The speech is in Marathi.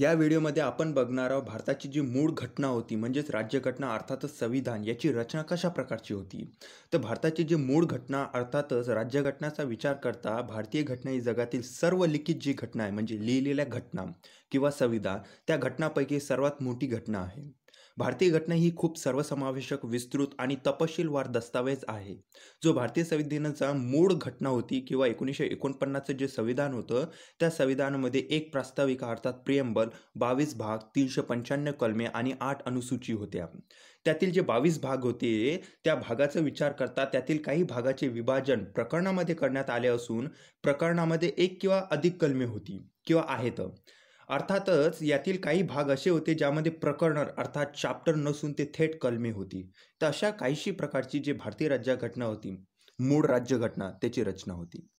या व्हिडिओमध्ये आपण बघणार आहोत भारताची जी मूळ घटना होती म्हणजेच राज्यघटना अर्थातच संविधान याची रचना कशा प्रकारची होती तर भारताची जी मूळ घटना अर्थातच राज्यघटनाचा विचार करता भारतीय घटना ही जगातील सर्व लिखित जी घटना आहे म्हणजे लिहिलेल्या घटना किंवा संविधान त्या घटनापैकी सर्वात मोठी घटना आहे भारतीय घटना ही खूप सर्वसमावेशक विस्तृत आणि तपशीलवार दस्तावेज आहे जो भारतीय संविधानाचा मूळ घटना होती किंवा एकोणीसशे एकोणपन्नासचं जे संविधान होतं त्या संविधानामध्ये एक प्रास्ताविका अर्थात प्रियंबल बावीस भाग तीनशे पंच्याण्णव कलमे आणि आठ अनुसूची होत्या त्यातील जे बावीस भाग होते त्या भागाचा विचार करता त्यातील काही भागाचे विभाजन प्रकरणामध्ये करण्यात आले असून प्रकरणामध्ये एक किंवा अधिक कलमे होती किंवा आहेत अर्थातच यातील काही भाग असे होते ज्यामध्ये प्रकरण अर्थात चाप्टर नसून ते थेट कलमे होती तर अशा काहीशी प्रकारची जे भारतीय राज्यघटना होती मूळ राज्यघटना त्याची रचना होती